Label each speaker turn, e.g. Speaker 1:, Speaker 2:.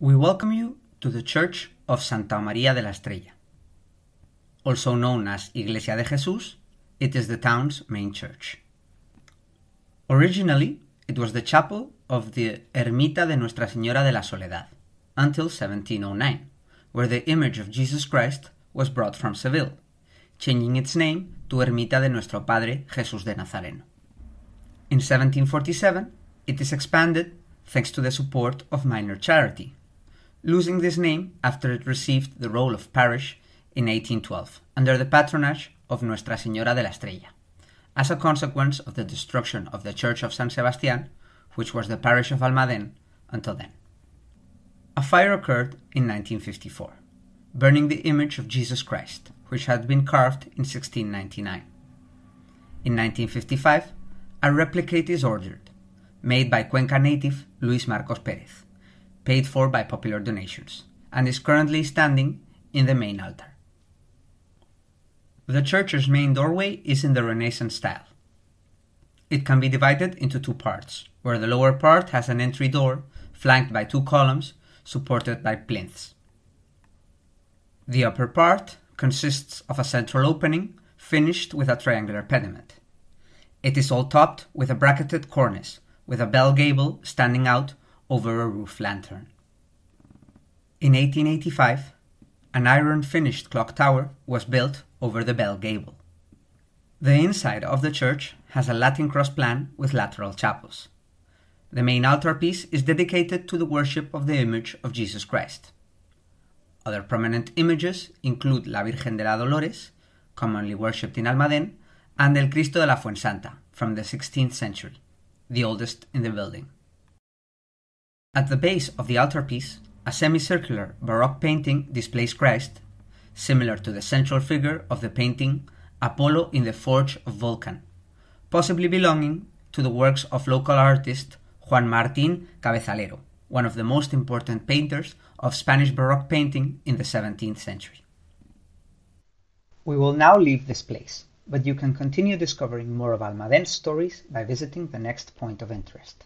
Speaker 1: We welcome you to the Church of Santa Maria de la Estrella. Also known as Iglesia de Jesús, it is the town's main church. Originally, it was the chapel of the Ermita de Nuestra Señora de la Soledad until 1709, where the image of Jesus Christ was brought from Seville, changing its name to Ermita de Nuestro Padre Jesús de Nazareno. In 1747, it is expanded thanks to the support of minor charity, losing this name after it received the role of parish in 1812, under the patronage of Nuestra Señora de la Estrella, as a consequence of the destruction of the Church of San Sebastián, which was the parish of Almaden until then. A fire occurred in 1954, burning the image of Jesus Christ, which had been carved in 1699. In 1955, a replicate is ordered, made by Cuenca native Luis Marcos Pérez, paid for by popular donations, and is currently standing in the main altar. The church's main doorway is in the Renaissance style. It can be divided into two parts, where the lower part has an entry door flanked by two columns supported by plinths. The upper part consists of a central opening finished with a triangular pediment. It is all topped with a bracketed cornice, with a bell gable standing out over a roof lantern. In 1885, an iron finished clock tower was built over the bell gable. The inside of the church has a Latin cross plan with lateral chapels. The main altarpiece is dedicated to the worship of the image of Jesus Christ. Other prominent images include La Virgen de la Dolores, commonly worshipped in Almaden, and El Cristo de la Fuensanta from the 16th century, the oldest in the building. At the base of the altarpiece, a semicircular Baroque painting displays Christ, similar to the central figure of the painting Apollo in the Forge of Vulcan, possibly belonging to the works of local artist Juan Martín Cabezalero, one of the most important painters of Spanish Baroque painting in the 17th century. We will now leave this place, but you can continue discovering more of Almaden's stories by visiting the next point of interest.